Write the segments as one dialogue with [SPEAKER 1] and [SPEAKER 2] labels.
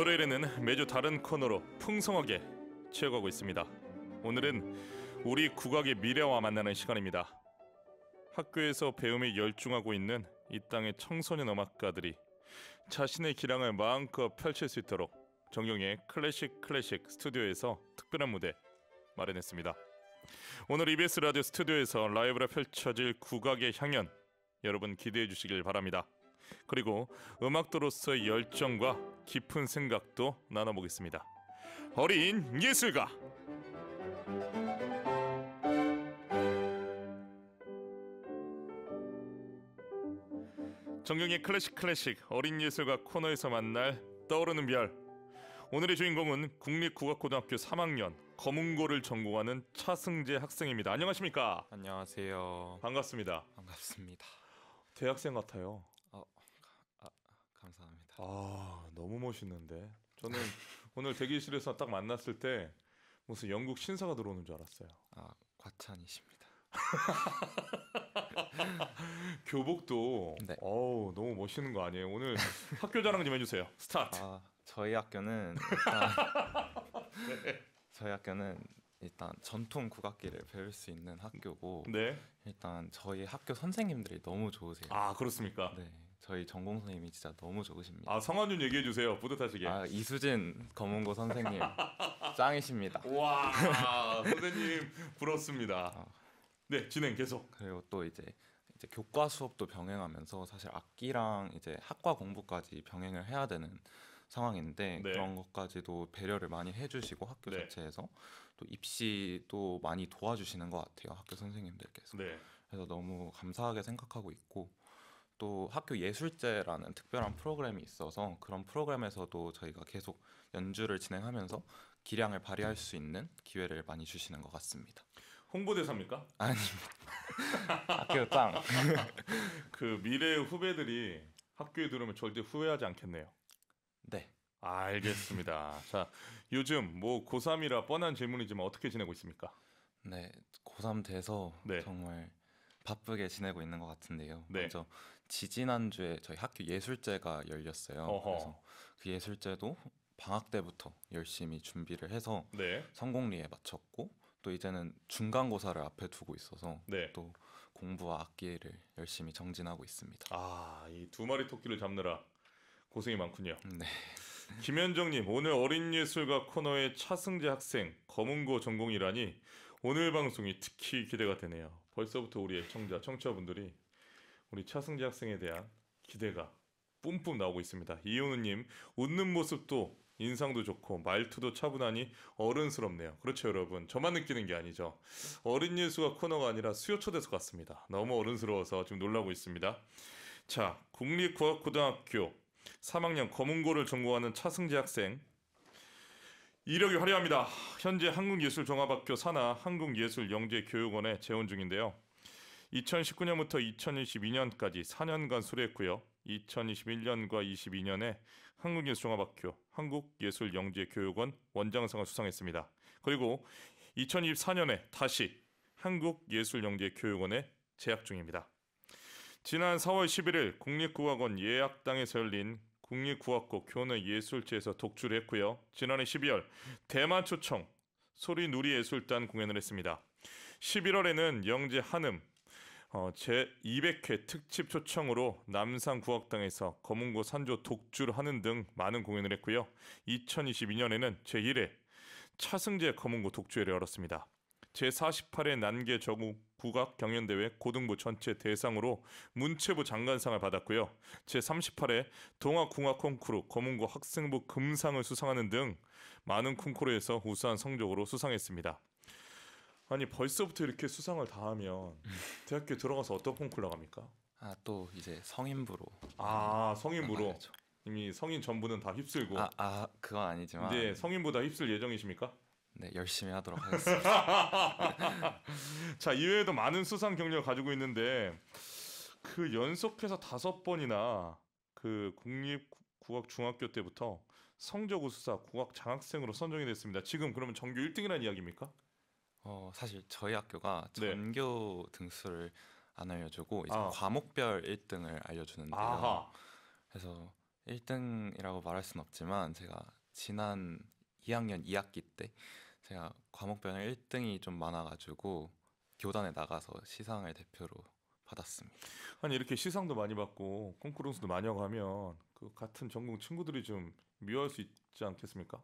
[SPEAKER 1] 월요일에는 매주 다른 코너로 풍성하게 채워가고 있습니다. 오늘은 우리 국악의 미래와 만나는 시간입니다. 학교에서 배움에 열중하고 있는 이 땅의 청소년 음악가들이 자신의 기량을 마음껏 펼칠 수 있도록 정영의 클래식 클래식 스튜디오에서 특별한 무대 마련했습니다. 오늘 EBS 라디오 스튜디오에서 라이브로 펼쳐질 국악의 향연 여러분 기대해 주시길 바랍니다. 그리고 음악도로서의 열정과 깊은 생각도 나눠보겠습니다. 어린 예술가 정경의 클래식 클래식 어린 예술가 코너에서 만날 떠오르는 별 오늘의 주인공은 국립국악고등학교 3학년 검은고를 전공하는 차승재 학생입니다. 안녕하십니까? 안녕하세요. 반갑습니다. 반갑습니다. 대학생 같아요. 아 너무 멋있는데 저는 오늘 대기실에서 딱 만났을 때 무슨 영국 신사가 들어오는 줄 알았어요. 아 과찬이십니다. 교복도 네. 어우 너무 멋있는
[SPEAKER 2] 거 아니에요? 오늘 학교 자랑 좀 해주세요. 스타트. 아, 저희 학교는 일단 네. 저희 학교는 일단 전통 국악기를 배울 수 있는 학교고 네. 일단 저희 학교 선생님들이 너무 좋으세요. 아 그렇습니까? 네. 저희 전공 선생님이 진짜 너무 좋으십니다.
[SPEAKER 1] 아 성함 좀 얘기해 주세요. 뿌듯하시게. 아 이수진 검은고 선생님
[SPEAKER 2] 짱이십니다. 와 선생님 부럽습니다. 어. 네 진행 계속. 그리고 또 이제 이제 교과 수업도 병행하면서 사실 악기랑 이제 학과 공부까지 병행을 해야 되는 상황인데 네. 그런 것까지도 배려를 많이 해주시고 학교 네. 자체에서 또 입시도 많이 도와주시는 것 같아요 학교 선생님들께서 네. 그래서 너무 감사하게 생각하고 있고 또 학교 예술제라는 특별한 프로그램이 있어서 그런 프로그램에서도 저희가 계속 연주를 진행하면서 기량을 발휘할 수 있는 기회를 많이 주시는 것 같습니다.
[SPEAKER 1] 홍보대사입니까?
[SPEAKER 2] 아니 학교 땅. 그 미래의 후배들이
[SPEAKER 1] 학교에 들어오면 절대 후회하지 않겠네요. 네. 알겠습니다. 자,
[SPEAKER 2] 요즘 뭐 고3이라 뻔한 질문이지만 어떻게 지내고 있습니까? 네, 고3 돼서 네. 정말 바쁘게 지내고 있는 것 같은데요. 네. 먼저 지지난주에 저희 학교 예술제가 열렸어요. 어허. 그래서 그 예술제도 방학 때부터 열심히 준비를 해서 네. 성공리에 마쳤고 또 이제는 중간고사를 앞에 두고 있어서 네. 또 공부와 악기를 열심히 정진하고 있습니다. 아, 이 두 마리
[SPEAKER 1] 토끼를 잡느라 고생이 많군요. 네. 김현정님 오늘 어린 예술가 코너의 차승재 학생 검은고 전공이라니 오늘 방송이 특히 기대가 되네요. 벌써부터 우리 애청자 청취자분들이 우리 차승재 학생에 대한 기대가 뿜뿜 나오고 있습니다. 이효우님 웃는 모습도 인상도 좋고 말투도 차분하니 어른스럽네요. 그렇죠 여러분. 저만 느끼는 게 아니죠. 어린 예수가 코너가 아니라 수요초대서 같습니다. 너무 어른스러워서 지금 놀라고 있습니다. 자 국립과학고등학교 3학년 검은고를 전공하는 차승재 학생 이력이 화려합니다. 현재 한국예술종합학교 산하 한국예술영재교육원에 재원 중인데요. 2019년부터 2022년까지 4년간 수료했고요. 2021년과 22년에 한국예술종합학교 한국예술영재교육원 원장상을 수상했습니다. 그리고 2024년에 다시 한국예술영재교육원에 재학 중입니다. 지난 4월 11일 국립국악원 예약당에서 열린 국립국악고 교내 예술제에서 독주를 했고요. 지난해 12월 대만 초청 소리 누리 예술단 공연을 했습니다. 11월에는 영재 한음, 어, 제 200회 특집 초청으로 남산 구악당에서 검은고 산조 독주를 하는 등 많은 공연을 했고요. 2022년에는 제 1회 차승재 검은고 독주회를 열었습니다. 제48회 난계 저국 국악 경연대회 고등부 전체 대상으로 문체부 장관상을 받았고요. 제38회 동아궁합 콩쿠르 검은고 학생부 금상을 수상하는 등 많은 콩쿠르에서 우수한 성적으로 수상했습니다. 아니 벌써부터 이렇게 수상을 다하면 음. 대학교 에 들어가서 어떤 콩쿨 나갑니까? 아 또 이제 성인부로. 아 성인부로. 나 아, 그렇죠. 이미 성인 전부는 다 휩쓸고. 아, 아 그건 아니지만. 네 성인부 다 휩쓸 예정이십니까? 네 열심히 하도록 하겠습니다. 자 이외에도 많은 수상 경력을 가지고 있는데 그 연속해서 다섯 번이나 그 국립 국악 중학교 때부터 성적 우수사 국악 장학생으로 선정이
[SPEAKER 2] 됐습니다. 지금 그러면 전교 1등이라는 이야기입니까? 어 사실 저희 학교가 네. 전교 등수를 안 알려주고 이제 아. 과목별 1등을 알려주는데요. 아하. 그래서 1등이라고 말할 순 없지만 제가 지난 2학년 2학기 때 제가 과목별 1등이 좀 많아가지고 교단에 나가서 시상을 대표로 받았습니다. 아니 이렇게 시상도 많이 받고 콩쿠르스도 많이 하고 하면 그 같은 전공 친구들이 좀 미워할 수 있지 않겠습니까?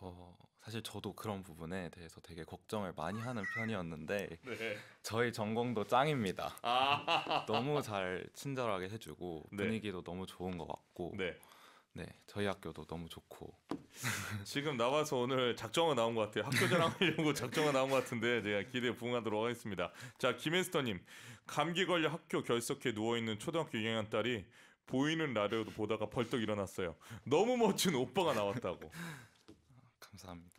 [SPEAKER 2] 어 사실 저도 그런 부분에 대해서 되게 걱정을 많이 하는 편이었는데 네. 저희 전공도 짱입니다. 아. 너무 잘 친절하게 해주고 네. 분위기도 너무 좋은 것 같고 네. 네, 저희 학교도 너무 좋고 지금 나와서 오늘
[SPEAKER 1] 작정은 나온 것 같아요. 학교 자랑하려고 작정은 나온 것 같은데 제가 기대에 부응하도록 하겠습니다. 자, 김앤스터님 감기 걸려 학교 결석해 누워 있는 초등학교 2학년 딸이 보이는 라디오도 보다가 벌떡 일어났어요. 너무 멋진 오빠가 나왔다고. 감사합니다.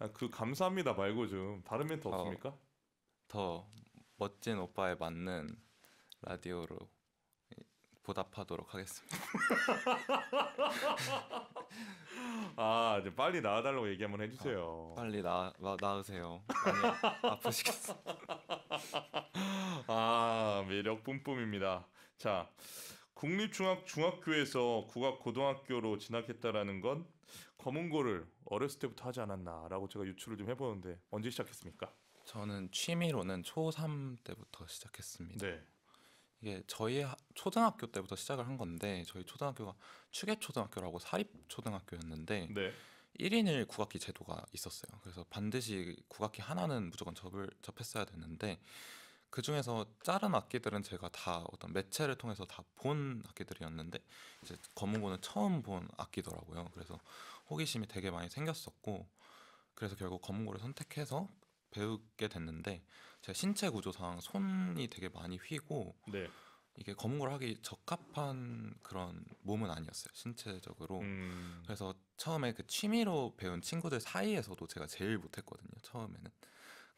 [SPEAKER 2] 아, 그 감사합니다 말고 좀 다른 멘트 없습니까? 더 멋진 오빠에 맞는 라디오로 보답하도록 하겠습니다. 아 이제 빨리 나와달라고 얘기 한번
[SPEAKER 1] 해주세요. 아, 빨리 나, 나 나으세요. 아프시겠어. 아 매력 뿜뿜입니다. 자 국립중학 중학교에서 국악 고등학교로 진학했다라는 건 검은고를 어렸을 때부터 하지
[SPEAKER 2] 않았나라고 제가 유추를 좀 해보는데 언제 시작했습니까? 저는 취미로는 초삼 때부터 시작했습니다. 네. 이게 저희 초등학교 때부터 시작을 한 건데 저희 초등학교가 추계초등학교라고 사립초등학교였는데 네. 1인 일 국악기 제도가 있었어요. 그래서 반드시 국악기 하나는 무조건 접을 접했어야 됐는데 그 중에서 자른 악기들은 제가 다 어떤 매체를 통해서 다 본 악기들이었는데 이제 검은고는 처음 본 악기더라고요. 그래서 호기심이 되게 많이 생겼었고 그래서 결국 검은고를 선택해서 배우게 됐는데 제 신체 구조상 손이 되게 많이 휘고 네. 이게 검은고를 하기 적합한 그런 몸은 아니었어요 신체적으로 음. 그래서 처음에 그 취미로 배운 친구들 사이에서도 제가 제일 못했거든요 처음에는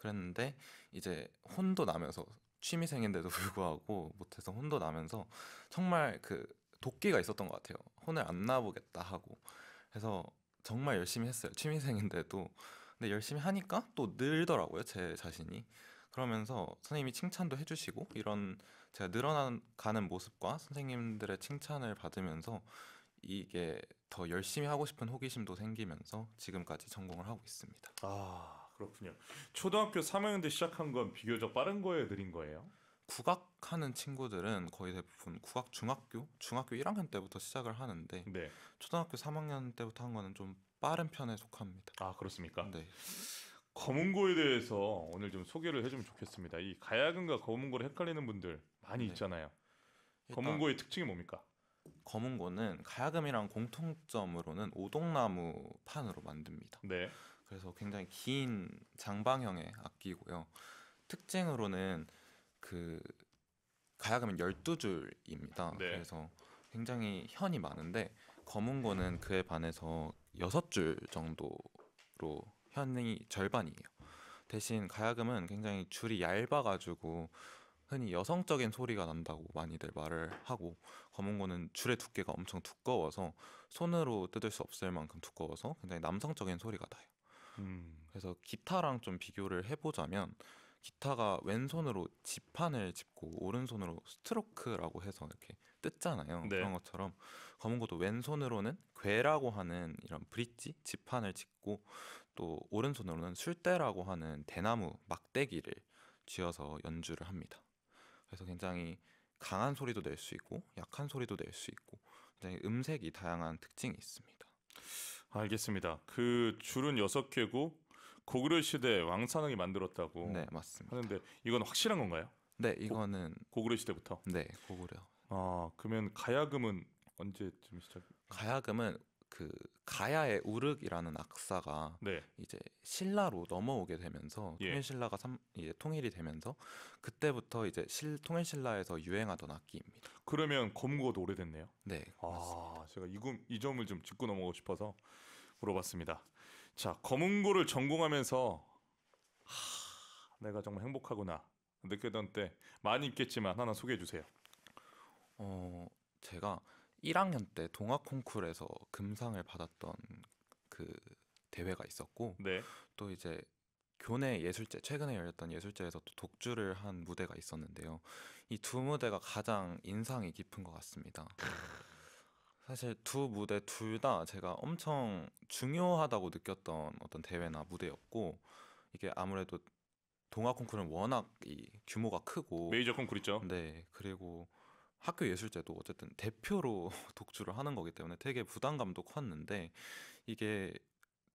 [SPEAKER 2] 그랬는데 이제 혼도 나면서 취미생인데도 불구하고 못해서 혼도 나면서 정말 그 도끼가 있었던 것 같아요. 혼을 안 나보겠다 하고 해서 정말 열심히 했어요. 취미생인데도 근데 열심히 하니까 또 늘더라고요 제 자신이. 그러면서 선생님이 칭찬도 해주시고 이런 제가 늘어나가는 모습과 선생님들의 칭찬을 받으면서 이게 더 열심히 하고 싶은 호기심도 생기면서 지금까지 전공을 하고 있습니다. 아 그렇군요. 초등학교 3학년 때 시작한 건 비교적 빠른 거예요, 느린 거예요? 국악하는 친구들은 거의 대부분 국악 중학교 중학교 1학년 때부터 시작을 하는데 네. 초등학교 3학년 때부터 한 거는 좀 빠른 편에 속합니다. 아 그렇습니까? 네. 검은고에 대해서 오늘 좀 소개를 해주면 좋겠습니다. 이 가야금과 검은고를 헷갈리는 분들 많이 네. 있잖아요. 검은고의 특징이 뭡니까? 검은고는 가야금이랑 공통점으로는 오동나무 판으로 만듭니다. 네. 그래서 굉장히 긴 장방형의 악기고요. 특징으로는 그 가야금은 12줄입니다. 네. 그래서 굉장히 현이 많은데 검은거는 그에 반해서 6줄 정도로 현이 절반이에요. 대신 가야금은 굉장히 줄이 얇아가지고 흔히 여성적인 소리가 난다고 많이들 말을 하고 검은거는 줄의 두께가 엄청 두꺼워서 손으로 뜯을 수 없을 만큼 두꺼워서 굉장히 남성적인 소리가 나요. 음. 그래서 기타랑 좀 비교를 해보자면 기타가 왼손으로 지판을 짚고 오른손으로 스트로크라고 해서 이렇게 뜯잖아요. 네. 그런 것처럼 검은것도 왼손으로는 괴라고 하는 이런 브릿지 지판을 짚고 또 오른손으로는 술대라고 하는 대나무 막대기를 쥐어서 연주를 합니다. 그래서 굉장히 강한 소리도 낼 수 있고 약한 소리도 낼 수 있고 굉장히 음색이 다양한 특징이 있습니다. 알겠습니다. 그 줄은 여섯
[SPEAKER 1] 개고 고구려 시대 왕산왕이 만들었다고 네, 맞습니다. 하는데 이건 확실한 건가요?
[SPEAKER 2] 네, 이거는 고, 구려 시대부터. 네, 고구려. 아, 그러면 가야금은 언제쯤 시작? 가야금은 그 가야의 우륵이라는 악사가 네. 이제 신라로 넘어오게 되면서 예. 통일신라가 삼, 이제 통일이 되면서 그때부터 이제 실 통일신라에서 유행하던 악기입니다. 그러면 검고도 오래됐네요. 네. 아,
[SPEAKER 1] 맞습니다. 제가 이금 이 점을 좀 짚고 넘어가고 싶어서 물어봤습니다. 자 검은고를 전공하면서 하, 내가 정말 행복하구나 느꼈던
[SPEAKER 2] 때 많이 있겠지만 하나 소개해 주세요. 어 제가 1학년 때 동화 콩쿨에서 금상을 받았던 그 대회가 있었고 네. 또 이제 교내 예술제 최근에 열렸던 예술제에서 또 독주를 한 무대가 있었는데요. 이 두 무대가 가장 인상이 깊은 것 같습니다. 사실 두 무대 둘 다 제가 엄청 중요하다고 느꼈던 어떤 대회나 무대였고 이게 아무래도 동화 콩쿨은 워낙 이 규모가 크고 메이저 콩쿠르죠. 네 그리고 학교 예술제도 어쨌든 대표로 독주를 하는 거기 때문에 되게 부담감도 컸는데 이게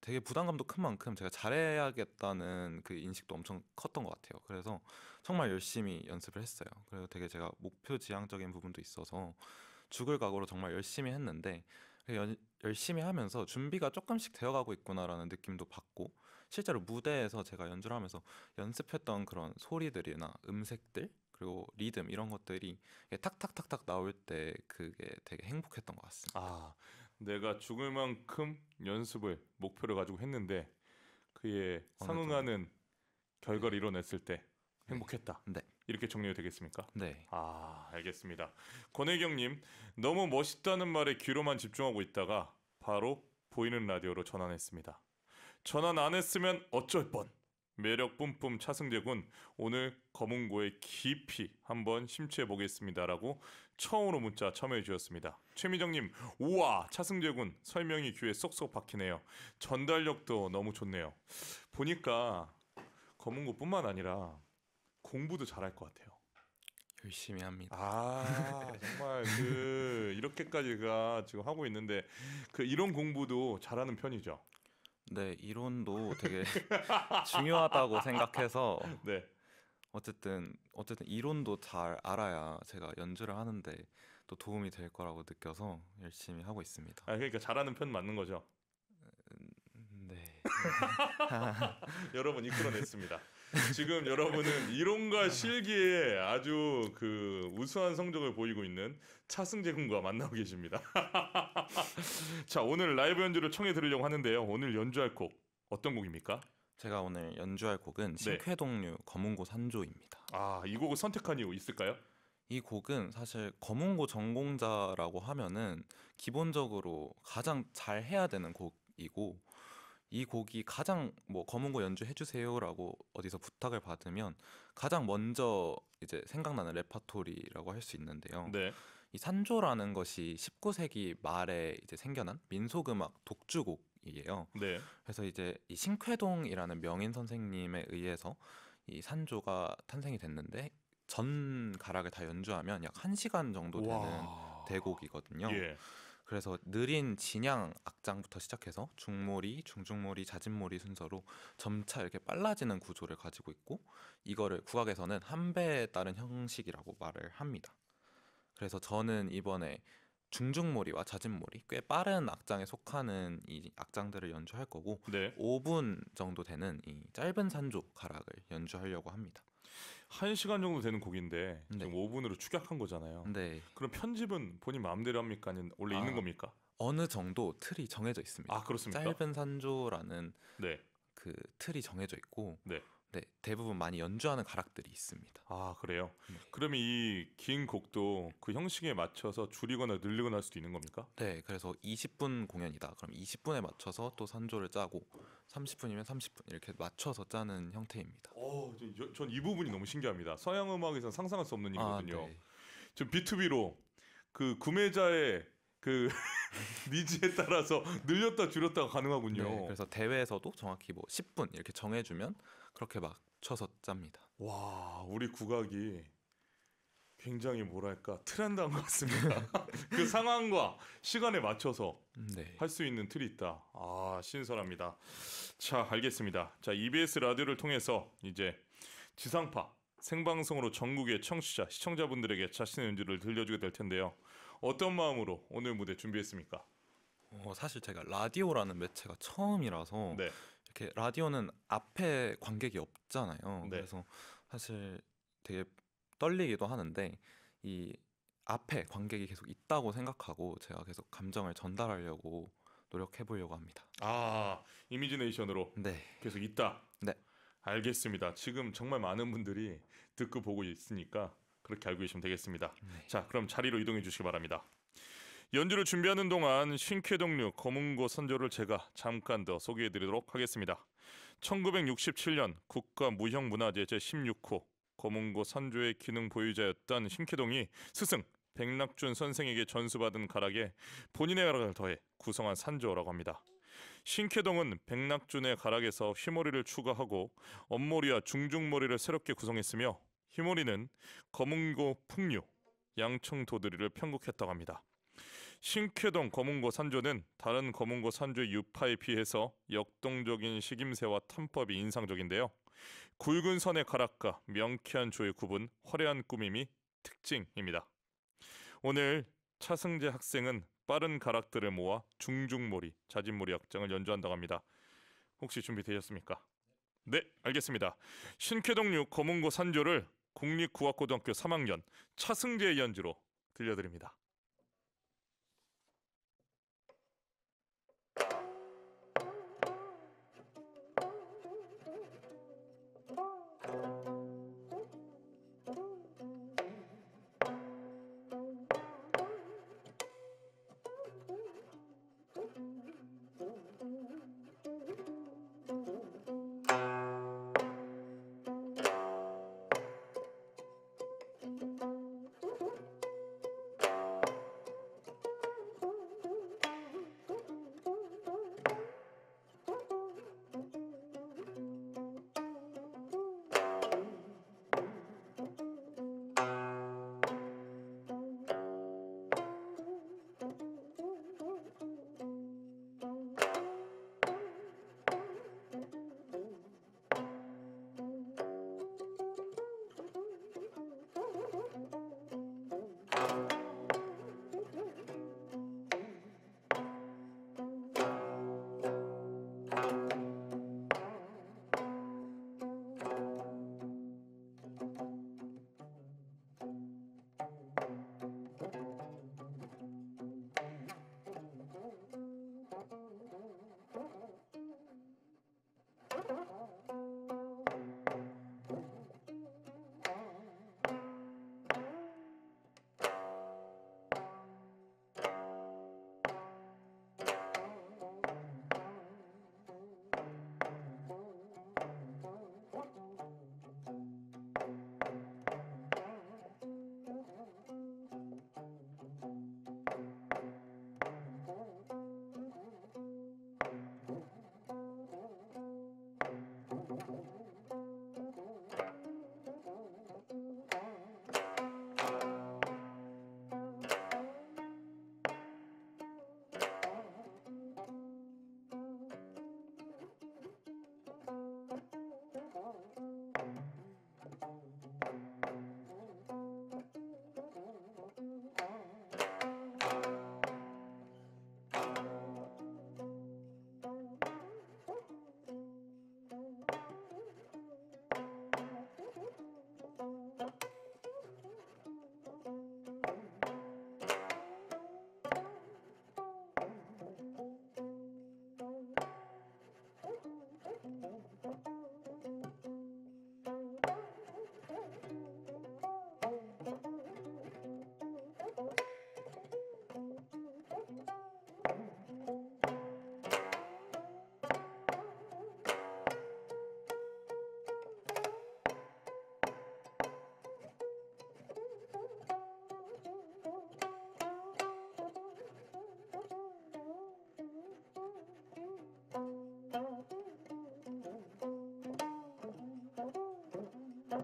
[SPEAKER 2] 되게 부담감도 큰 만큼 제가 잘해야겠다는 그 인식도 엄청 컸던 것 같아요. 그래서 정말 열심히 연습을 했어요. 그래서 되게 제가 목표 지향적인 부분도 있어서 죽을 각오로 정말 열심히 했는데 그 연, 열심히 하면서 준비가 조금씩 되어가고 있구나라는 느낌도 받고 실제로 무대에서 제가 연주를 하면서 연습했던 그런 소리들이나 음색들 그리고 리듬 이런 것들이 탁탁탁탁 나올 때 그게 되게 행복했던 것 같습니다. 아, 내가 죽을 만큼 연습을 목표를 가지고 했는데
[SPEAKER 1] 그에 상응하는 결과를 네. 이뤄냈을 때 네. 행복했다. 네. 이렇게 정리가 되겠습니까? 네. 아, 알겠습니다. 권혜경님, 너무 멋있다는 말에 귀로만 집중하고 있다가 바로 보이는 라디오로 전환했습니다. 전환 안 했으면 어쩔 뻔. 매력 뿜뿜 차승재군 오늘 검은고에 깊이 한번 심취해 보겠습니다라고 처음으로 문자 참여해 주셨습니다. 최미정님 우와 차승재군 설명이 귀에 쏙쏙 박히네요. 전달력도 너무 좋네요. 보니까 검은고뿐만 아니라 공부도 잘할 것 같아요. 열심히 합니다. 아 정말 그 이렇게까지가 지금 하고 있는데 그 이런 공부도 잘하는 편이죠. 네, 이론도
[SPEAKER 2] 되게
[SPEAKER 1] 중요하다고
[SPEAKER 2] 생각해서 네. 어쨌든 어쨌든 이론도 잘 알아야 제가 연주를 하는데 또 도움이 될 거라고 느껴서 열심히 하고 있습니다. 아, 그러니까 잘하는 편 맞는 거죠? 음, 네.
[SPEAKER 1] 여러분 이끌어냈습니다. 지금 여러분은 이론과 네. 실기에 아주 그 우수한 성적을 보이고 있는 차승재 군과 만나고 계십니다. 자, 오늘 라이브 연주를 청해 들으려고 하는데요. 오늘 연주할 곡 어떤
[SPEAKER 2] 곡입니까? 제가 오늘 연주할 곡은 네. 신쾌동류 네. 검은고 산조입니다. 아, 이 곡을 선택한 이유 있을까요? 이 곡은 사실 검은고 전공자라고 하면은 기본적으로 가장 잘 해야 되는 곡이고 이 곡이 가장 뭐 검은 고 연주해 주세요라고 어디서 부탁을 받으면 가장 먼저 이제 생각나는 레파토리라고 할 수 있는데요. 네. 이 산조라는 것이 19세기 말에 이제 생겨난 민속 음악 독주곡이에요. 네. 그래서 이제 이 신쾌동이라는 명인 선생님에 의해서 이 산조가 탄생이 됐는데 전 가락을 다 연주하면 약 1시간 정도 되는 와. 대곡이거든요. 예. 그래서 느린 진양 악장부터 시작해서 중몰이, 중중몰이, 자진몰이 순서로 점차 이렇게 빨라지는 구조를 가지고 있고 이거를 국악에서는 한배에 따른 형식이라고 말을 합니다. 그래서 저는 이번에 중중몰이와 자진몰이 꽤 빠른 악장에 속하는 이 악장들을 연주할 거고 네. 5분 정도 되는 이 짧은 산조 가락을 연주하려고 합니다. 1시간 정도 되는 곡인데 지금 5분으로 축약한 거잖아요. 네. 그럼 편집은 본인 마음대로 합니까? 아니면 원래 아, 있는 겁니까? 어느 정도 틀이 정해져 있습니다. 아, 그렇습니까? 짧은 산조라는 네. 그 틀이 정해져 있고 네. 네, 대부분 많이 연주하는 가락들이 있습니다. 아 그래요? 네. 그럼 이긴 곡도 그 형식에 맞춰서 줄이거나 늘리거나 할 수도 있는 겁니까? 네, 그래서 20분 공연이다. 그럼 20분에 맞춰서 또 선조를 짜고 30분이면 30분 이렇게 맞춰서 짜는 형태입니다. 어, 전이
[SPEAKER 1] 부분이 너무 신기합니다. 서양 음악에서 상상할 수 없는 일이거든요. 아, 네. B2B로 그 구매자의 그
[SPEAKER 2] 니즈에 따라서 늘렸다 줄였다가 가능하군요. 네, 그래서 대회에서도 정확히 뭐 10분 이렇게 정해주면 그렇게 막 쳐서 짭니다. 와, 우리 국악이 굉장히 뭐랄까 틀한다는 것 같습니다. 그 상황과
[SPEAKER 1] 시간에 맞춰서 음, 네. 할수 있는 틀이 있다. 아 신선합니다. 자 알겠습니다. 자 EBS 라디오를 통해서 이제 지상파 생방송으로 전국의 청취자 시청자분들에게 자신의 연주를 들려주게 될 텐데요. 어떤 마음으로 오늘 무대
[SPEAKER 2] 준비했습니까? 어, 사실 제가 라디오라는 매체가 처음이라서 네. 이렇게 라디오는 앞에 관객이 없잖아요. 네. 그래서 사실 되게 떨리기도 하는데 이 앞에 관객이 계속 있다고 생각하고 제가 계속 감정을 전달하려고 노력해 보려고 합니다. 아 이미지네이션으로 네.
[SPEAKER 1] 계속 있다. 네. 알겠습니다. 지금 정말 많은 분들이 듣고 보고 있으니까 그렇게 알고 계시면 되겠습니다. 네. 자 그럼 자리로 이동해 주시기 바랍니다. 연주를 준비하는 동안 신쾌동류 거문고 선조를 제가 잠깐 더 소개해드리도록 하겠습니다. 1967년 국가무형문화재 제16호 거문고 선조의 기능 보유자였던 신쾌동이 스승 백낙준 선생에게 전수받은 가락에 본인의 가락을 더해 구성한 산조라고 합니다. 신쾌동은 백낙준의 가락에서 휘머리를 추가하고 엄머리와 중중머리를 새롭게 구성했으며 휘머리는 거문고 풍류, 양청도드리를 편곡했다고 합니다. 신쾌동 거문고 산조는 다른 거문고 산조의 유파에 비해서 역동적인 식임새와 탐법이 인상적인데요. 굵은 선의 가락과 명쾌한 조의 구분, 화려한 꾸밈이 특징입니다. 오늘 차승재 학생은 빠른 가락들을 모아 중중몰이, 자진몰이 악장을 연주한다고 합니다. 혹시 준비되셨습니까? 네, 알겠습니다. 신쾌동류 거문고 산조를 국립구학고등학교 3학년 차승재의 연주로 들려드립니다.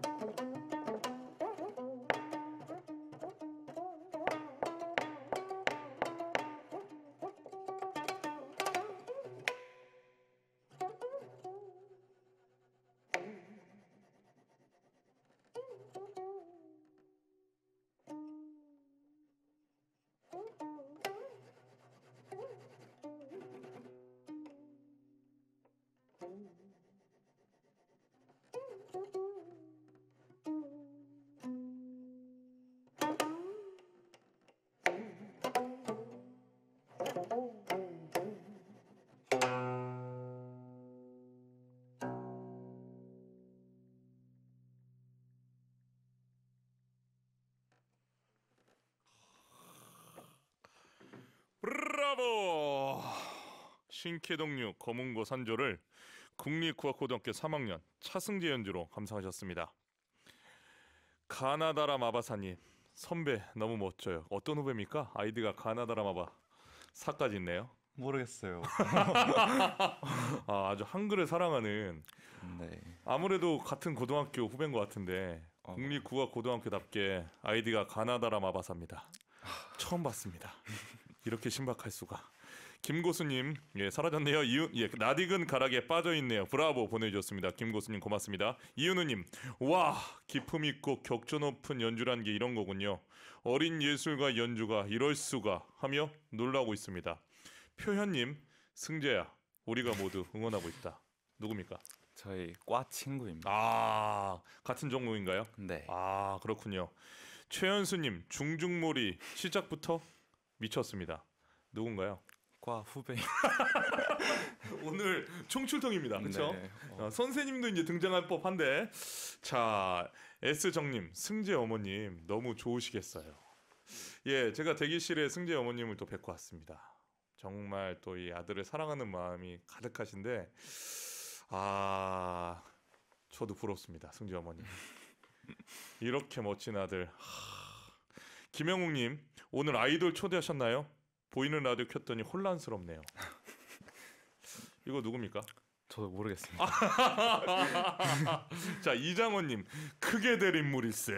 [SPEAKER 1] Thank you. 신캐동류 검은고 산조를 국립국악고등학교 3학년 차승재 연주로 감상하셨습니다. 가나다라 마바사님 선배 너무 멋져요. 어떤 후배입니까? 아이디가 가나다라 마바 사까지 있네요. 모르겠어요. 아, 아주 한글을 사랑하는. 네. 아무래도 같은 고등학교 후배인 것 같은데 어. 국립국악고등학교답게 아이디가 가나다라 마바사입니다. 아. 처음 봤습니다. 이렇게 신박할 수가. 김고수님 예 사라졌네요. 이유 예 나딕은 가락에 빠져 있네요. 브라보 보내주셨습니다. 김고수님 고맙습니다. 이윤우님 와 기품 있고 격조 높은 연주란 게 이런 거군요. 어린 예술가 연주가 이럴 수가 하며 놀라고 있습니다. 표현님 승재야 우리가 모두 응원하고 있다. 누굽니까? 저희 과 친구입니다. 아 같은 종목인가요? 네. 아 그렇군요. 최현수님 중중몰이 시작부터 미쳤습니다. 누군가요?
[SPEAKER 2] 과 후배
[SPEAKER 1] 오늘 총출동입니다. 그렇죠? 어. 선생님도 이제 등장할 법한데 자 S 정님 승재 어머님 너무 좋으시겠어요. 예, 제가 대기실에 승재 어머님을 또 뵙고 왔습니다. 정말 또 이 아들을 사랑하는 마음이 가득하신데 아 저도 부럽습니다, 승재 어머님. 이렇게 멋진 아들. 하... 김영웅님 오늘 아이돌 초대하셨나요? 보이는 라디오 켰더니 혼란스럽네요. 이거 누굽니까? 저도 모르겠습니다. 아, 자 이장원님 크게 대 인물일세.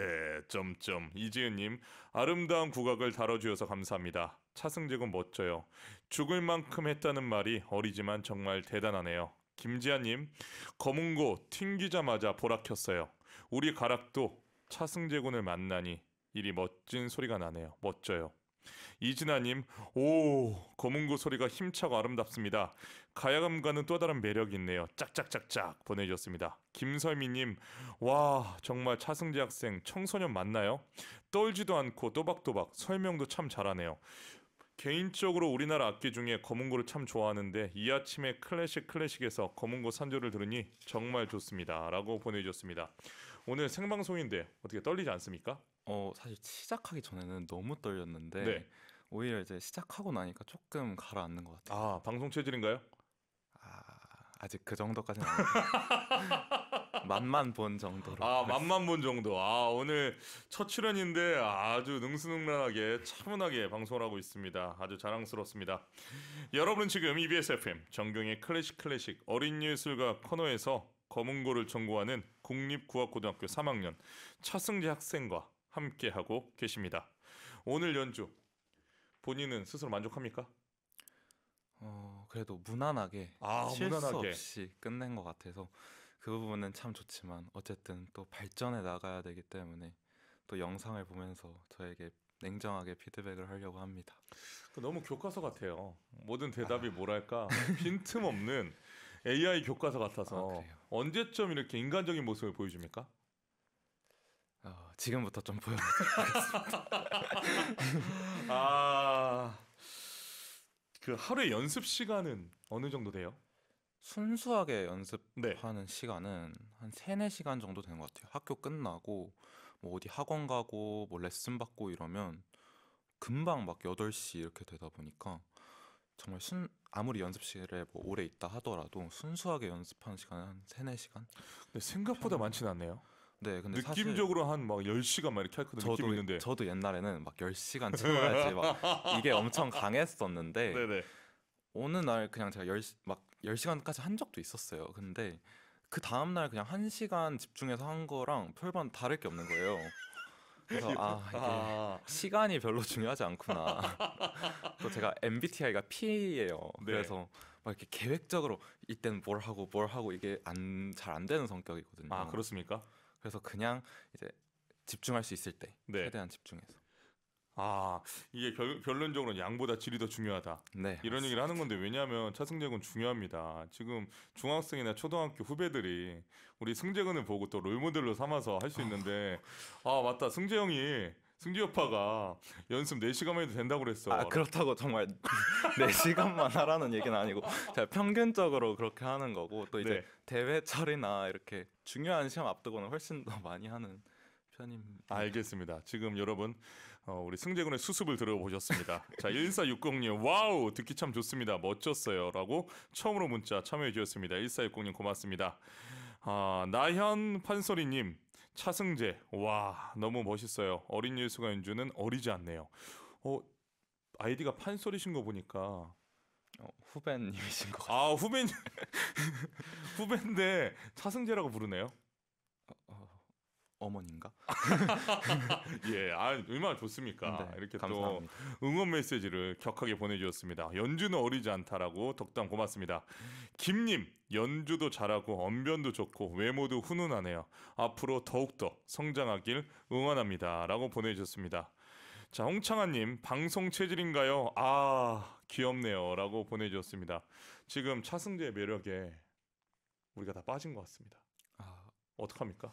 [SPEAKER 1] 점점 이지은님 아름다운 국악을 다뤄주셔서 감사합니다. 차승재군 멋져요. 죽을 만큼 했다는 말이 어리지만 정말 대단하네요. 김지아님 검은고 튕기자마자 보라 켰어요. 우리 가락도 차승재군을 만나니 일이 멋진 소리가 나네요. 멋져요. 이진아님, 오, 검은고 소리가 힘차고 아름답습니다. 가야금과는 또 다른 매력이 있네요. 짝짝짝짝 보내주셨습니다. 김설미님, 와, 정말 차승재 학생 청소년 맞나요? 떨지도 않고 또박또박 설명도 참 잘하네요. 개인적으로 우리나라 악기 중에 검은고를 참 좋아하는데 이 아침에 클래식 클래식에서 검은고 산조를 들으니 정말 좋습니다. 라고 보내주셨습니다. 오늘 생방송인데 어떻게 떨리지 않습니까?
[SPEAKER 2] 어 사실 시작하기 전에는 너무 떨렸는데 네. 오히려 이제 시작하고 나니까 조금 가라앉는 것 같아요. 아 방송 체질인가요? 아 아직 그 정도까지는 아만본 정도로. 아 맛만 본 정도. 아 오늘
[SPEAKER 1] 첫 출연인데 아주 능수능란하게 차분하게 방송을 하고 있습니다. 아주 자랑스럽습니다. 여러분은 지금 EBS FM 정경의 클래식 클래식 어린 예술가 코너에서 검은고를 전공하는 국립구학고등학교 3학년 차승재 학생과 함께하고 계십니다. 오늘 연주 본인은 스스로 만족합니까?
[SPEAKER 2] 어 그래도 무난하게 아, 실수 무난하게. 없이 끝낸 것 같아서 그 부분은 참 좋지만 어쨌든 또 발전해 나가야 되기 때문에 또 영상을 보면서 저에게 냉정하게 피드백을 하려고 합니다. 그 너무 교과서 같아요. 모든 대답이 아. 뭐랄까 빈틈 없는 AI 교과서 같아서
[SPEAKER 1] 아, 언제쯤 이렇게 인간적인 모습을 보여줍니까? 어, 지금부터 좀 보여드리겠습니다. 아,
[SPEAKER 2] 그 하루의 연습 시간은 어느 정도 돼요? 순수하게 네. 연습하는 네. 시간은 한 3, 4시간 정도 되는 것 같아요. 학교 끝나고 뭐 어디 학원 가고 뭐 레슨 받고 이러면 금방 막 8시 이렇게 되다 보니까 정말 순 아무리 연습실에 뭐 오래 있다 하더라도 순수하게 연습하는 시간은 한 3, 4시간? 근데 생각보다 많지는 않네요. 네, 근데 느낌적으로 한막 10시간 막 이렇게 할거든 느낌 있는데. 저도 옛날에는 막 10시간 채워야지 막 이게 엄청 강했었는데 네네. 어느 날 그냥 제가 10, 막 10시간까지 한 적도 있었어요. 근데 그 다음 날 그냥 1시간 집중해서 한 거랑 별반 다를 게 없는 거예요.
[SPEAKER 1] 그래서 아. 아 이게 아.
[SPEAKER 2] 시간이 별로 중요하지 않구나. 또 제가 MBTI가 P예요. 네. 그래서 막 이렇게 계획적으로 이때는 뭘 하고 뭘 하고 이게 안 잘 안 되는 성격이거든요. 아 그렇습니까? 그래서 그냥 이제 집중할 수 있을 때 네. 최대한 집중해서. 아 이게 결, 론적으로는 양보다 질이 더 중요하다.
[SPEAKER 1] 네, 이런 맞습니다. 얘기를 하는 건데 왜냐하면 차승재군 중요합니다. 지금 중학생이나 초등학교 후배들이 우리 승재군을 보고 또 롤모델로 삼아서 할 수 있는데 아 맞다 승재 형이 승재 오파가 연습 4시간만 해도 된다고 그랬어. 아, 그렇다고 정말
[SPEAKER 2] 4시간만 하라는 얘기는 아니고 제가 평균적으로 그렇게 하는 거고 또 이제 네. 대회철이나 이렇게 중요한 시험 앞두고는 훨씬 더 많이 하는 편입니다. 알겠습니다.
[SPEAKER 1] 지금 여러분 어, 우리 승재군의 수습을 들어보셨습니다. 자 1460님 와우 듣기 참 좋습니다. 멋졌어요 라고 처음으로 문자 참여해 주셨습니다. 1460님 고맙습니다. 아, 나현 판소리님 차승재 와 너무 멋있어요. 어린 예수가 연주는 어리지 않네요. 어, 아이디가 판소리신 거 보니까 어, 후배님이신 것 같아요. 아 후배님 후배인데 차승재라고 부르네요. 어, 어 머님가 예, 아 얼마나 좋습니까? 네, 이렇게 감사합니다. 또 응원 메시지를 격하게 보내주셨습니다. 연주는 어리지 않다라고 덕담 고맙습니다. 김님 연주도 잘하고 언변도 좋고 외모도 훈훈하네요. 앞으로 더욱더 성장하길 응원합니다라고 보내주셨습니다. 자, 홍창아님, 방송 체질인가요? 아, 귀엽네요. 라고 보내주셨습니다. 지금 차승재의 매력에 우리가 다 빠진 것 같습니다. 아, 어떡합니까?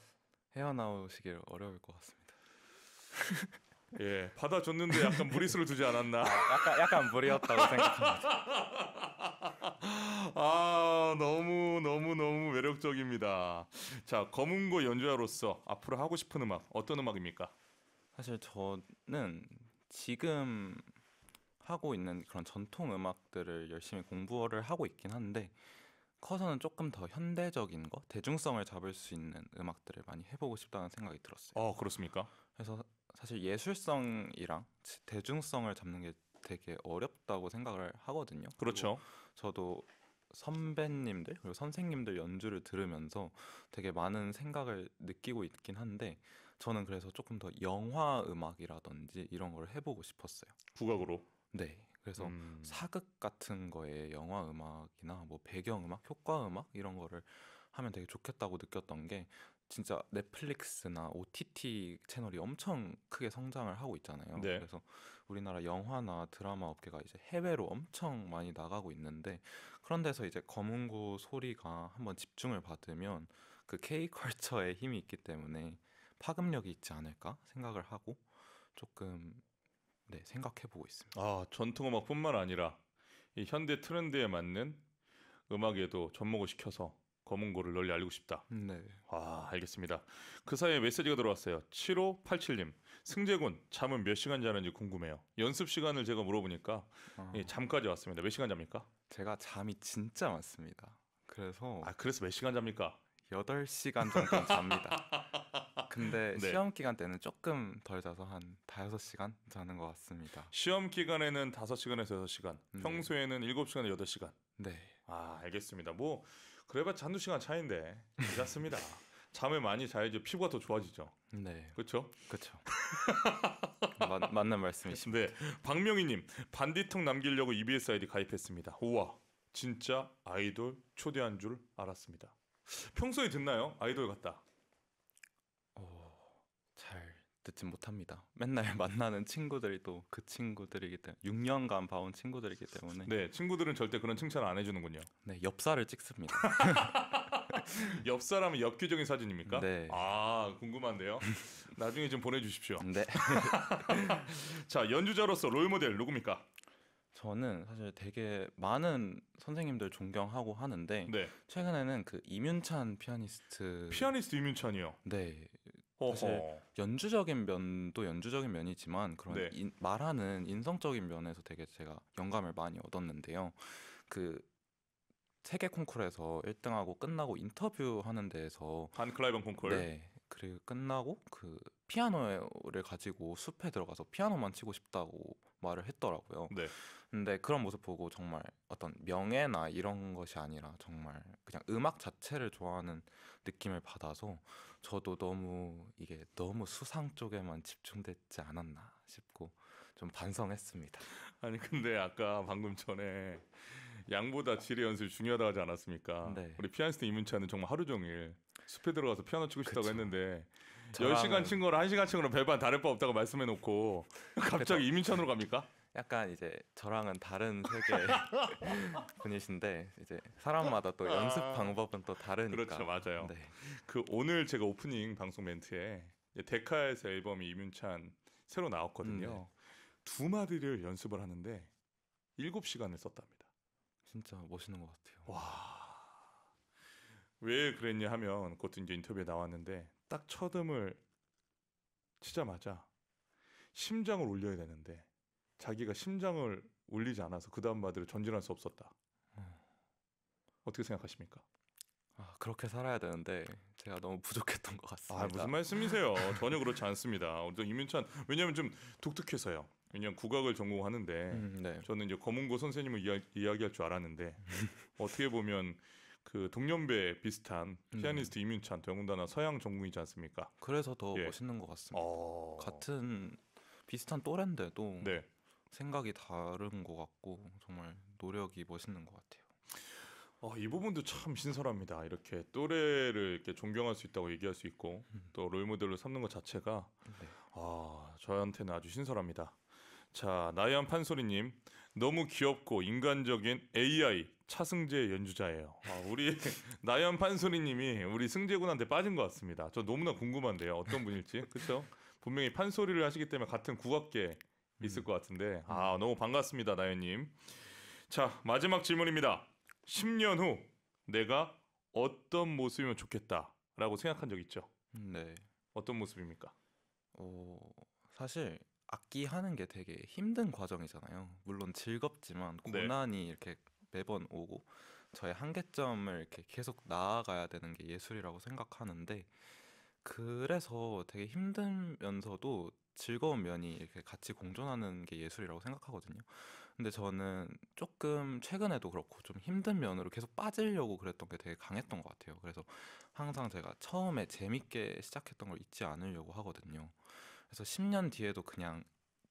[SPEAKER 1] 헤어나오시길 어려울 것 같습니다. 예, 받아줬는데 약간 무리수를 두지 않았나. 아, 약간, 약간 무리였다고 생각합니다. 아, 너무, 너무, 너무 매력적입니다. 자, 검은고 연주자로서 앞으로 하고 싶은 음악, 어떤 음악입니까?
[SPEAKER 2] 사실 저는 지금 하고 있는 그런 전통 음악들을 열심히 공부를 하고 있긴 한데 커서는 조금 더 현대적인 거 대중성을 잡을 수 있는 음악들을 많이 해보고 싶다는 생각이 들었어요. 어 그렇습니까? 그래서 사실 예술성이랑 대중성을 잡는 게 되게 어렵다고 생각을 하거든요. 그렇죠. 저도 선배님들 그리고 선생님들 연주를 들으면서 되게 많은 생각을 느끼고 있긴 한데 저는 그래서 조금 더 영화 음악이라든지 이런 걸 해보고 싶었어요. 국악으로. 네. 그래서 음. 사극 같은 거에 영화 음악이나 뭐 배경 음악, 효과 음악 이런 거를 하면 되게 좋겠다고 느꼈던 게 진짜 넷플릭스나 OTT 채널이 엄청 크게 성장을 하고 있잖아요. 네. 그래서 우리나라 영화나 드라마 업계가 이제 해외로 엄청 많이 나가고 있는데 그런 데서 이제 검은고 소리가 한번 집중을 받으면 그 K 컬처의 힘이 있기 때문에 파급력이 있지 않을까 생각을 하고 조금 네, 생각해보고 있습니다. 아 전통 음악뿐만 아니라
[SPEAKER 1] 이 현대 트렌드에 맞는 음악에도 접목을 시켜서 검은고를 널리 알리고 싶다. 네. 아, 알겠습니다. 그 사이에 메시지가 들어왔어요. 7587님. 승재군, 잠은 몇 시간 자는지 궁금해요. 연습 시간을 제가 물어보니까 아. 예, 잠까지
[SPEAKER 2] 왔습니다. 몇 시간 잡니까? 제가 잠이 진짜 많습니다. 그래서 아, 그래서 몇 시간 잡니까? 8시간 정도 잡니다. 근데 네. 시험 기간 때는 조금 덜 자서 한 5시간 자는 것 같습니다. 시험
[SPEAKER 1] 기간에는 5시간에서 6시간, 네. 평소에는 7시간에서 8시간. 네. 아, 알겠습니다. 뭐 그래봤자 한두 시간 차인데 괜찮습니다. 잠을 많이 자야지 피부가 더 좋아지죠. 네. 그렇 그렇죠. 맞는 말씀이십니다. 네. 박명희 님, 반디통 남기려고 EBS 아이디 가입했습니다. 우와. 진짜 아이돌 초대한 줄 알았습니다. 평소에 듣나요?
[SPEAKER 2] 아이돌 같다. 듣진 못합니다. 맨날 만나는 친구들이 또 그 친구들이기 때문에 6년간 봐온 친구들이기 때문에 네 친구들은 절대 그런 칭찬을 안 해주는군요. 네 엽사를 찍습니다.
[SPEAKER 1] 엽 사람은 엽기적인 사진입니까? 네. 아 궁금한데요. 나중에 좀 보내주십시오. 네. 자 연주자로서 롤 모델 누굽니까?
[SPEAKER 2] 저는 사실 되게 많은 선생님들 존경하고 하는데 네. 최근에는 그 이윤찬 피아니스트 피아니스트 이윤찬이요. 네. 사실 연주적인 면도 연주적인 면이지만 그런 네. 인, 말하는 인성적인 면에서 되게 제가 영감을 많이 얻었는데요. 그 세계 콩쿠에서 1등하고 끝나고 인터뷰하는 데에서 한 클라이번 콩쿠 네. 그리고 끝나고 그 피아노를 가지고 숲에 들어가서 피아노만 치고 싶다고 말을 했더라고요. 네. 근데 그런 모습 보고 정말 어떤 명예나 이런 것이 아니라 정말 그냥 음악 자체를 좋아하는 느낌을 받아서 저도 너무 이게 너무 수상 쪽에만 집중됐지 않았나 싶고 좀 반성했습니다.
[SPEAKER 1] 아니 근데 아까 방금 전에 양보다 질의 연습이 중요하다 하지 않았습니까? 네.
[SPEAKER 2] 우리 피아니스트 이문찬은 정말
[SPEAKER 1] 하루 종일 숲에 들어가서 피아노 치고 싶다고 그쵸. 했는데 저랑은... 10시간 친 거를 1시간 친 거랑 배반 다를
[SPEAKER 2] 바 없다고 말씀해 놓고 갑자기 그쵸. 이문찬으로 갑니까? 약간 이제 저랑은 다른 세계 분이신데 이제 사람마다 또 연습 아. 방법은 또 다르니까. 그렇죠,
[SPEAKER 1] 맞아요. 네. 그 오늘 제가 오프닝 방송 멘트에 데카에서 앨범이 윤찬 새로 나왔거든요. 음, 네. 두 마디를 연습을 하는데 7시간을 썼답니다.
[SPEAKER 2] 진짜 멋있는
[SPEAKER 1] 것 같아요. 와. 왜 그랬냐 하면 그것도 이제 인터뷰에 나왔는데 딱 첫음을 치자마자 심장을 올려야 되는데 자기가 심장을 울리지 않아서 그 다음 마디로 전진할 수 없었다. 음. 어떻게 생각하십니까?
[SPEAKER 2] 아, 그렇게 살아야 되는데 제가 너무 부족했던 것 같습니다. 아, 무슨
[SPEAKER 1] 말씀이세요? 전혀 그렇지 않습니다. 또 이민찬 왜냐하면 좀 독특해서요. 왜냐면 국악을 전공하는데 음, 네. 저는 이제 검은고 선생님을 이야, 이야기할 줄 알았는데 어떻게 보면 그 동년배 비슷한
[SPEAKER 2] 음. 피아니스트 음. 이민찬 대군단나 서양 전공이지 않습니까? 그래서 더 예. 멋있는 것 같습니다. 어... 같은 비슷한 또래인데도 네. 생각이 다른 것 같고 정말 노력이 멋있는 것 같아요. 어, 이 부분도 참 신선합니다. 이렇게
[SPEAKER 1] 또래를 이렇게 존경할 수 있다고 얘기할 수 있고 음. 또 롤모델로 삼는 것 자체가 네. 아, 저한테는 아주 신선합니다. 자, 나이 판소리님 너무 귀엽고 인간적인 AI 차승재 연주자예요. 아, 우리 나연 판소리님이 우리 승재군한테 빠진 것 같습니다. 저 너무나 궁금한데요. 어떤 분일지 그렇죠? 분명히 판소리를 하시기 때문에 같은 국악계 있을 음. 것 같은데 아 음. 너무 반갑습니다 나연님. 자 마지막 질문입니다. 10년 후 내가 어떤 모습이면
[SPEAKER 2] 좋겠다라고 생각한 적 있죠? 음, 네. 어떤 모습입니까? 어 사실 악기 하는 게 되게 힘든 과정이잖아요. 물론 즐겁지만 네. 고난이 네. 이렇게 매번 오고 저의 한계점을 이렇게 계속 나아가야 되는 게 예술이라고 생각하는데 그래서 되게 힘들면서도 즐거운 면이 이렇게 같이 공존하는 게 예술이라고 생각하거든요. 근데 저는 조금 최근에도 그렇고 좀 힘든 면으로 계속 빠지려고 그랬던 게 되게 강했던 것 같아요. 그래서 항상 제가 처음에 재밌게 시작했던 걸 잊지 않으려고 하거든요. 그래서 10년 뒤에도 그냥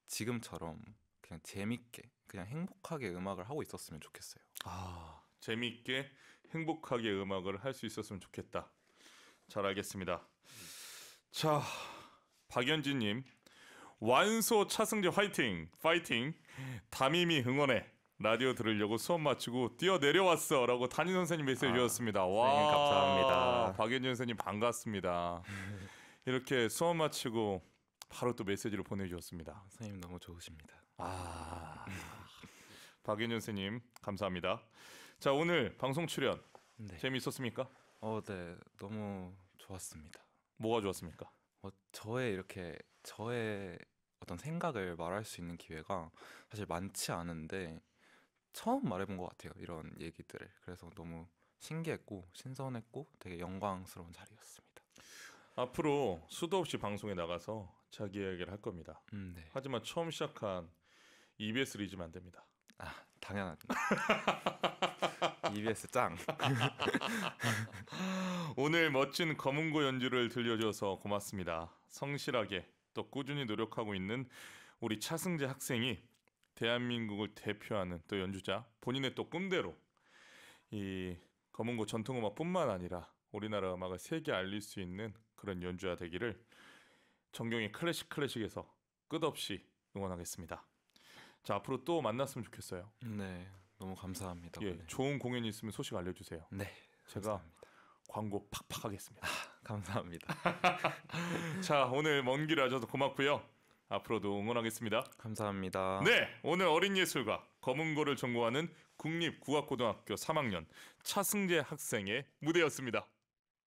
[SPEAKER 2] 지금처럼 그냥 재밌게 그냥 행복하게 음악을 하고 있었으면 좋겠어요. 아, 재밌게 행복하게 음악을 할 수 있었으면 좋겠다.
[SPEAKER 1] 잘 알겠습니다. 자, 박연진님 완소 차승재 화이팅! 파이팅! 담임이 응원해. 라디오 들으려고 수업 마치고 뛰어 내려왔어 라고 담임 선생님 메시지 아, 주셨습니다. 와 감사합니다. 박연준 선생님 반갑습니다. 이렇게 수업 마치고 바로 또 메시지를 보내주셨습니다. 선생님 너무 좋으십니다. 아 박연준
[SPEAKER 2] 선생님 감사합니다. 자 오늘 방송 출연 네. 재미있었습니까? 어네 너무 좋았습니다. 뭐가 좋았습니까? 어, 저의 이렇게 저의 어떤 생각을 말할 수 있는 기회가 사실 많지 않은데 처음 말해본 것 같아요. 이런 얘기들을. 그래서 너무 신기했고 신선했고 되게 영광스러운 자리였습니다. 앞으로 수도 없이 방송에 나가서 자기 이야기를
[SPEAKER 1] 할 겁니다. 음, 네. 하지만 처음 시작한 EBS를 잊으면 안 됩니다. 아당연하죠 EBS 짱. 오늘 멋진 검은고 연주를 들려줘서 고맙습니다. 성실하게 더 꾸준히 노력하고 있는 우리 차승재 학생이 대한민국을 대표하는 또 연주자 본인의 또 꿈대로 이 검은고 전통음악뿐만 아니라 우리나라 음악을 세계 알릴 수 있는 그런 연주자 되기를 정경의 클래식 클래식에서 끝없이 응원하겠습니다. 자 앞으로 또 만났으면 좋겠어요. 네, 너무 감사합니다. 예, 오늘. 좋은 공연이 있으면 소식 알려주세요. 네, 감사합니다. 광고 팍팍 하겠습니다. 아, 감사합니다. 자, 오늘 먼길 와줘서 고맙고요. 앞으로도 응원하겠습니다. 감사합니다. 네, 오늘 어린 예술가 검은고를 전공하는 국립국악고등학교 3학년 차승재 학생의 무대였습니다.